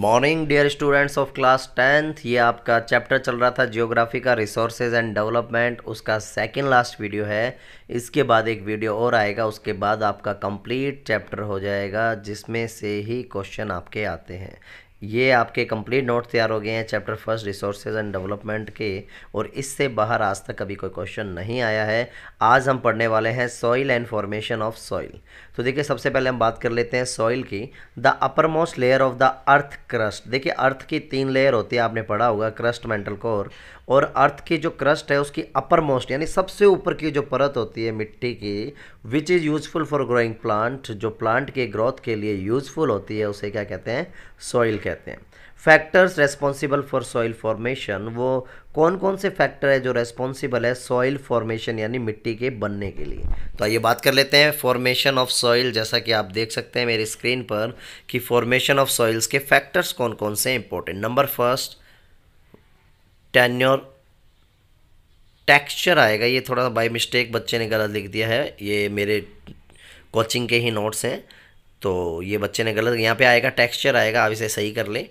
morning dear students of class tenth ये आपका chapter चल रहा था जियोग्राफी का रिसोर्सेज एंड डेवलपमेंट उसका सेकंड लास्ट वीडियो है इसके बाद एक वीडियो और आएगा उसके बाद आपका कंप्लीट चैप्टर हो जाएगा जिसमें से ही क्वेश्चन आपके आते हैं ये आपके कंप्लीट नोट तैयार हो गए हैं chapter first resources and development के और इससे बाहर आज तक कभी कोई क्वेश्चन नहीं आया है आज हम पढ़ने वाले हैं soil and formation of soil तो देखिए सबसे पहले हम बात कर लेते हैं सॉइल की the uppermost layer of the earth crust देखिए अर्थ की तीन लेयर होती है आपने पढ़ा होगा क्रस्ट मेंटल कोर और अर्थ की जो क्रस्ट है उसकी अपर मोस्ट यानी सबसे ऊपर की जो परत होती है मिट्टी की which is useful for growing plant जो प्लांट के ग्रोथ के लिए यूजफुल होती है उसे क्या कहते हैं सॉइल कहते हैं factors responsible for soil formation वो कौन कौन से फैक्टर है जो रेस्पॉन्सिबल है सॉइल फॉर्मेशन यानी मिट्टी के बनने के लिए तो आइए बात कर लेते हैं फॉर्मेशन ऑफ सॉइल जैसा कि आप देख सकते हैं मेरी स्क्रीन पर कि फॉर्मेशन ऑफ सॉइल्स के फैक्टर्स कौन कौन से important number first tenure texture आएगा ये थोड़ा सा बाई मिस्टेक बच्चे ने गलत लिख दिया है ये मेरे कोचिंग के ही नोट्स हैं तो ये बच्चे ने गलत यहाँ पे आएगा टेक्सचर आएगा आप इसे सही कर लें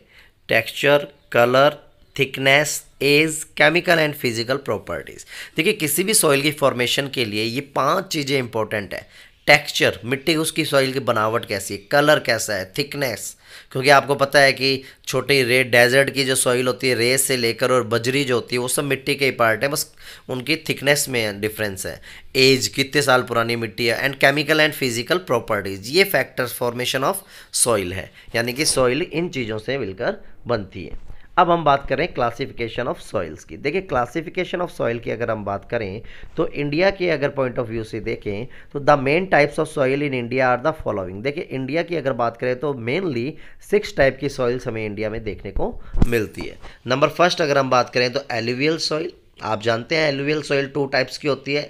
texture colour thickness age chemical and physical properties देखिए किसी भी सॉइल की फॉर्मेशन के लिए ये पांच चीज़ें इंपॉर्टेंट है टेक्सचर मिट्टी उसकी सॉइल की बनावट कैसी है कलर कैसा है थिकनेस क्योंकि आपको पता है कि छोटी रे डेजर्ट की जो सॉइल होती है रेत से लेकर और बजरी जो होती है वो सब मिट्टी के ही पार्ट है बस उनकी थिकनेस में डिफरेंस है एज कितने साल पुरानी मिट्टी है and chemical and physical properties ये फैक्टर्स फॉर्मेशन ऑफ सॉइल है यानी कि सॉइल इन चीज़ों से मिलकर बनती है अब हम बात करें क्लासिफिकेशन ऑफ सॉइल्स की देखिए क्लासिफिकेशन ऑफ सॉइल की अगर हम बात करें तो इंडिया के अगर पॉइंट ऑफ व्यू से देखें तो the main types of soil in India are the following देखिए इंडिया की अगर बात करें तो मेनली सिक्स टाइप की सॉइल्स हमें इंडिया में देखने को मिलती है नंबर फर्स्ट अगर हम बात करें तो एलुवियल सॉइल आप जानते हैं एलुवियल सॉइल टू टाइप्स की होती है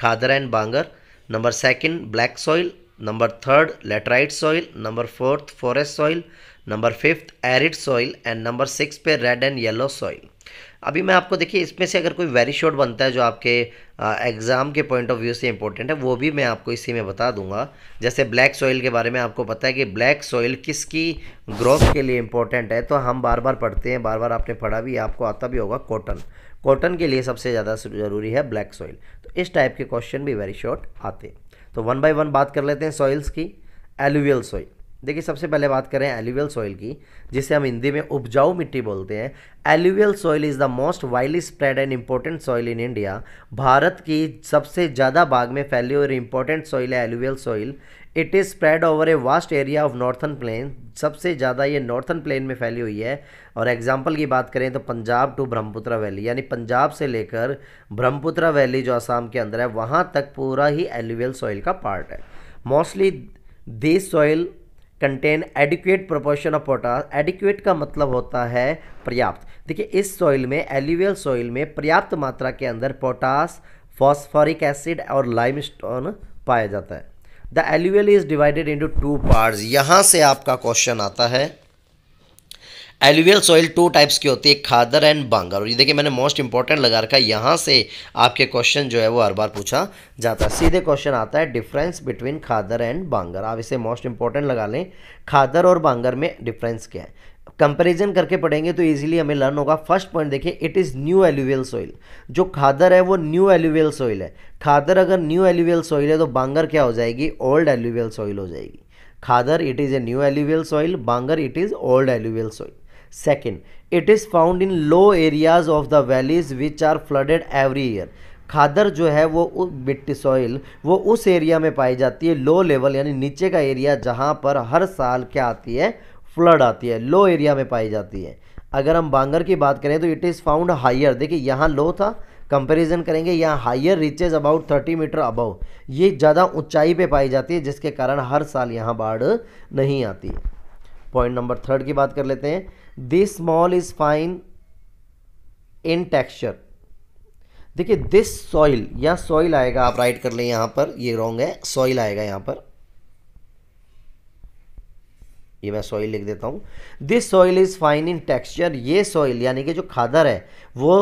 Khadar and Bangar number second black soil number third laterite soil number fourth forest soil number fifth arid soil and number six पे रेड एंड येलो सॉइल अभी मैं आपको देखिए इसमें से अगर कोई वेरी शॉर्ट बनता है जो आपके एग्ज़ाम के पॉइंट ऑफ व्यू से इंपॉर्टेंट है वो भी मैं आपको इसी में बता दूंगा जैसे ब्लैक सॉइल के बारे में आपको पता है कि ब्लैक सॉइल किसकी ग्रोथ के लिए इंपॉर्टेंट है तो हम बार बार पढ़ते हैं बार बार आपने पढ़ा भी आपको आता भी होगा कॉटन कॉटन के लिए सबसे ज़्यादा ज़रूरी है ब्लैक सॉइल तो इस टाइप के क्वेश्चन भी वेरी शॉर्ट आते हैं तो वन बाई वन बात कर लेते हैं सॉइल्स की एलुवियल सॉइल देखिए सबसे पहले बात करें एल्यूवियल सॉइल की जिसे हम हिंदी में उपजाऊ मिट्टी बोलते हैं alluvial soil is the most widely spread and important soil in India Bharat की सबसे ज़्यादा भाग में फैली और इम्पोर्टेंट सॉइल है alluvial soil it is spread over a vast area of northern plain सबसे ज़्यादा ये नॉर्थन प्लेन में फैली हुई है और एग्जाम्पल की बात करें तो पंजाब टू ब्रह्मपुत्रा वैली यानी पंजाब से लेकर ब्रह्मपुत्रा वैली जो आसाम के अंदर है वहाँ तक पूरा ही एल्यूवियल सॉइल का पार्ट है mostly this soil contain adequate proportion of potash adequate का मतलब होता है पर्याप्त देखिए इस सॉइल में एल्यूवियल सॉइल में पर्याप्त मात्रा के अंदर पोटास फॉस्फोरिक एसिड और लाइमस्टोन पाया जाता है the alluvial is divided into two part यहाँ से आपका क्वेश्चन आता है एलुवियल सॉइल टू टाइप्स की होती है खादर एंड बांगर और ये देखिए मैंने मोस्ट इंपॉर्टेंट लगा रखा है यहाँ से आपके क्वेश्चन जो है वो हर बार पूछा जाता है सीधे क्वेश्चन आता है difference between khadar and bangar आप इसे मोस्ट इंपॉर्टेंट लगा लें खादर और बांगर में डिफरेंस क्या है कंपैरिजन करके पढ़ेंगे तो इजीली हमें लर्न होगा फर्स्ट पॉइंट देखिए it is new alluvial soil जो खादर है वो न्यू एलुवियल सॉइल है खादर अगर न्यू एलुवियल सॉइल है तो बांगर क्या हो जाएगी ओल्ड एल्यूवियल सॉइल हो जाएगी khadar it is a new alluvial soil bangar it is old alluvial soil second it is found in low areas of the valleys which are flooded every year khadar जो है वो मिट्टी सॉइल वो उस एरिया में पाई जाती है लो लेवल यानी नीचे का एरिया जहाँ पर हर साल क्या आती है फ्लड आती है लो एरिया में पाई जाती है अगर हम बांगर की बात करें तो इट इज़ फाउंड हायर देखिए यहाँ लो था कंपैरिजन करेंगे यहाँ higher reaches about thirty metre above ये ज़्यादा ऊंचाई पे पाई जाती है जिसके कारण हर साल यहाँ बाढ़ नहीं आती है पॉइंट नंबर थर्ड की बात कर लेते हैं this mall is fine in texture देखिए दिस सॉइल या सॉइल आएगा आप राइट कर लें यहां पर ये रॉन्ग है सॉइल आएगा यहां पर ये मैं सॉइल लिख देता हूं this soil is fine in texture ये सॉइल यानी कि जो खादर है वो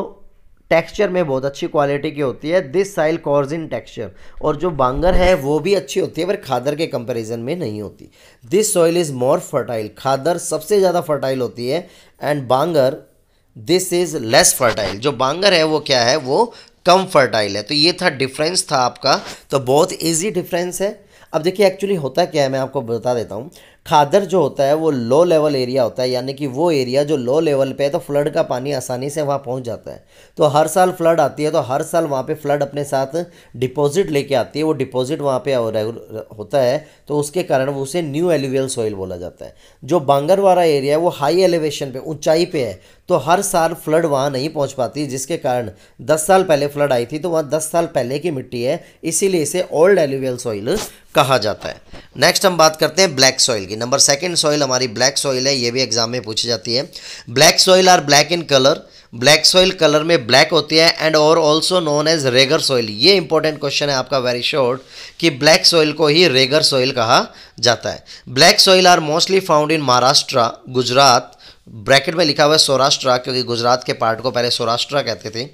टेक्सचर में बहुत अच्छी क्वालिटी की होती है दिस साइल कॉर्ज इन टेक्सचर और जो बांगर है वो भी अच्छी होती है पर खादर के कंपैरिजन में नहीं होती this soil is more fertile khadar सबसे ज़्यादा फर्टाइल होती है and bangar this is less fertile जो बांगर है वो क्या है वो कम फर्टाइल है तो ये था डिफरेंस था आपका तो बहुत ईजी डिफरेंस है अब देखिए एक्चुअली होता क्या है मैं आपको बता देता हूँ खादर जो होता है वो लो लेवल एरिया होता है यानी कि वो एरिया जो लो लेवल पे है तो फ्लड का पानी आसानी से वहाँ पहुँच जाता है तो हर साल फ्लड आती है तो हर साल वहाँ पे फ्लड अपने साथ डिपॉजिट लेके आती है वो डिपॉजिट वहाँ पे होता है तो उसके कारण उसे न्यू एलिवियल सॉइल बोला जाता है जो बांगरवारा एरिया है वो हाई एलिवेशन पर ऊँचाई पर है तो हर साल फ्लड वहाँ नहीं पहुँच पाती जिसके कारण दस साल पहले फ्लड आई थी तो वहाँ दस साल पहले की मिट्टी है इसीलिए इसे ओल्ड एल्यूवियल सॉइल कहा जाता है नेक्स्ट हम बात करते हैं ब्लैक सॉइल की नंबर सेकेंड सॉइल हमारी ब्लैक सॉइल है ये भी एग्जाम में पूछी जाती है black soil are black in colour black soil colour में ब्लैक होती है एंड और also known as regur soil ये इंपॉर्टेंट क्वेश्चन है आपका वेरी शॉर्ट कि ब्लैक सॉइल को ही रेगर सॉइल कहा जाता है black soil are mostly found in Maharashtra Gujarat bracket में लिखा हुआ है सौराष्ट्र क्योंकि गुजरात के पार्ट को पहले सौराष्ट्र कहते थे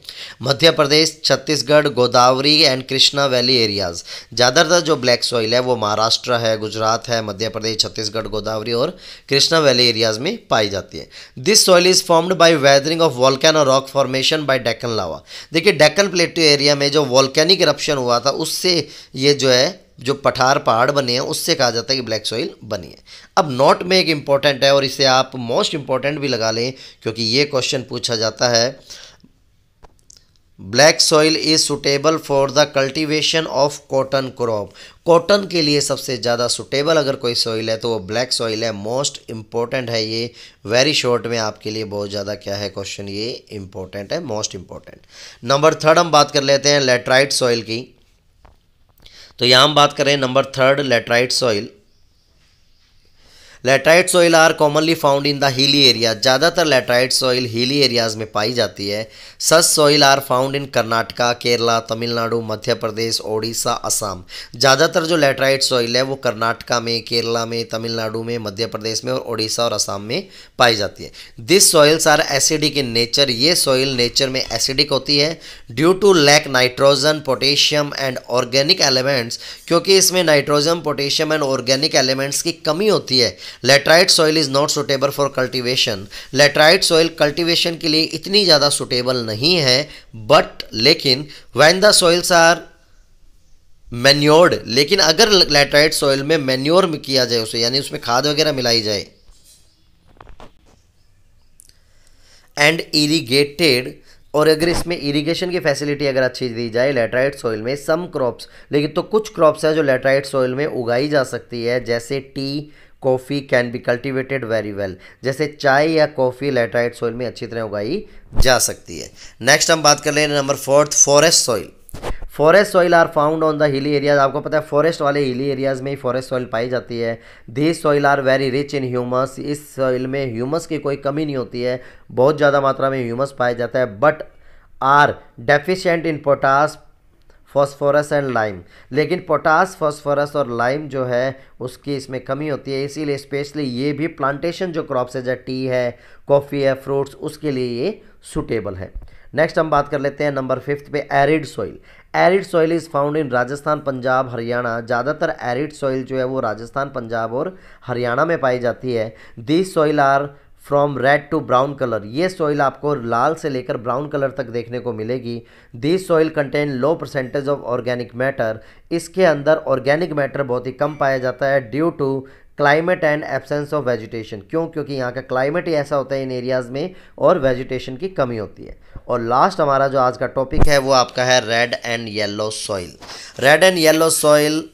Madhya Pradesh Chhattisgarh Godavari and Krishna valley areas ज़्यादातर जो ब्लैक सॉइल है वो महाराष्ट्र है गुजरात है मध्य प्रदेश छत्तीसगढ़ गोदावरी और कृष्णा वैली एरियाज में पाई जाती है this soil is formed by weathering of volcanic और rock formation by Deccan lava देखिए डेकन प्लेटू एरिया में जो वॉल्कैनिक करप्शन हुआ था उससे ये जो है जो पठार पहाड़ बने हैं उससे कहा जाता है कि ब्लैक सॉइल बनी है अब नॉट में एक इम्पॉर्टेंट है और इसे आप मोस्ट इम्पॉर्टेंट भी लगा लें क्योंकि ये क्वेश्चन पूछा जाता है black soil is suitable for the cultivation of cotton crop cotton के लिए सबसे ज़्यादा सुटेबल अगर कोई सॉइल है तो वो ब्लैक सॉइल है मोस्ट इम्पॉर्टेंट है ये वेरी शॉर्ट में आपके लिए बहुत ज़्यादा क्या है क्वेश्चन ये इम्पॉर्टेंट है मोस्ट इम्पॉर्टेंट नंबर थर्ड हम बात कर लेते हैं लेट्राइट सॉइल की तो यहाँ हम बात करें number third laterite soil laterite soil are commonly found in the hilly area ज़्यादातर लेटराइट सॉइल हिली एरियाज में पाई जाती है such soil are found in Karnataka Kerala Tamil Nadu Madhya Pradesh Odisha Assam ज़्यादातर जो लेटराइट सॉइल है वो कर्नाटका में केरला में तमिलनाडु में मध्य प्रदेश में और ओडिशा और असम में पाई जाती है this soils are acidic in nature ये सॉइल नेचर में एसिडिक होती है due to lack nitrogen potassium and organic elements क्योंकि इसमें nitrogen potassium and organic elements की कमी होती है laterite soil is not suitable for cultivation laterite soil cultivation के लिए इतनी ज़्यादा सुटेबल नहीं है बट लेकिन when the soils are manured लेकिन अगर लेटराइट सॉइल में मैन्योर किया जाए उसे यानी उसमें खाद वगैरह मिलाई जाए एंड इरीगेटेड और अगर इसमें इरिगेशन की फैसिलिटी अगर अच्छी दी जाए लेटराइट सॉइल में सम क्रॉप्स लेकिन तो कुछ क्रॉप्स है जो लेटराइट सॉइल में उगाई जा सकती है जैसे tea coffee can be cultivated very well जैसे चाय या कॉफ़ी लेटराइट सॉइल में अच्छी तरह उगाई जा सकती है नेक्स्ट हम बात कर लें number fourth forest soil forest soil are found on the hilly areas आपको पता है फॉरेस्ट वाले हिली एरियाज में ही फॉरेस्ट सॉइल पाई जाती है the soil are very rich in humus इस सॉइल में ह्यूमस की कोई कमी नहीं होती है बहुत ज़्यादा मात्रा में ह्यूमस पाया जाता है but are deficient in potash phosphorus and lime लेकिन पोटास फॉस्फोरस और लाइम जो है उसकी इसमें कमी होती है इसीलिए स्पेशली ये भी प्लांटेशन जो क्रॉप्स है जैसे टी है कॉफ़ी है फ्रूट्स उसके लिए ये सुटेबल है नेक्स्ट हम बात कर लेते हैं नंबर फिफ्थ पे arid soil arid soil is found in Rajasthan Punjab Haryana ज़्यादातर एरिड सॉइल जो है वो राजस्थान पंजाब और हरियाणा में पाई जाती है this soil are from red to brown colour ये सॉइल आपको लाल से लेकर ब्राउन कलर तक देखने को मिलेगी this soil contain low percentage of organic matter इसके अंदर ऑर्गेनिक मैटर बहुत ही कम पाया जाता है due to climate and absence of vegetation क्यों क्योंकि यहाँ का क्लाइमेट ही ऐसा होता है इन एरियाज़ में और वेजिटेशन की कमी होती है और लास्ट हमारा जो आज का टॉपिक है वो आपका है red and yellow soil red and yellow soil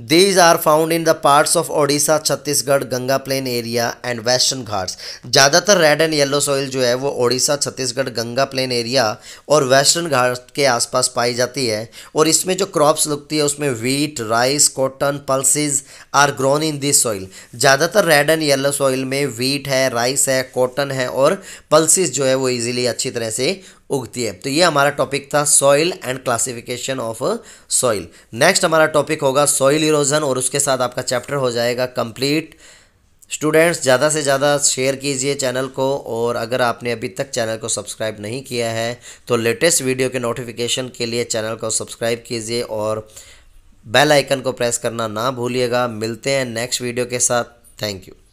these are found in the parts of Odisha Chhattisgarh Ganga plain area and Western Ghats ज़्यादातर रेड एंड येलो सॉइल जो है वो ओडिशा छत्तीसगढ़ गंगा प्लेन एरिया और वेस्टर्न घाट के आसपास पाई जाती है और इसमें जो क्रॉप्स लगती है उसमें wheat rice cotton pulses are grown in this soil ज़्यादातर रेड एंड येलो सॉइल में वीट है राइस है कॉटन है और पल्सिस जो है वो ईजिली अच्छी तरह से उगती है तो ये हमारा टॉपिक था soil and classification of soil next हमारा टॉपिक होगा सॉइल इरोजन और उसके साथ आपका चैप्टर हो जाएगा कंप्लीट स्टूडेंट्स ज़्यादा से ज़्यादा शेयर कीजिए चैनल को और अगर आपने अभी तक चैनल को सब्सक्राइब नहीं किया है तो लेटेस्ट वीडियो के नोटिफिकेशन के लिए चैनल को सब्सक्राइब कीजिए और बेल आइकन को प्रेस करना ना भूलिएगा मिलते हैं नेक्स्ट वीडियो के साथ थैंक यू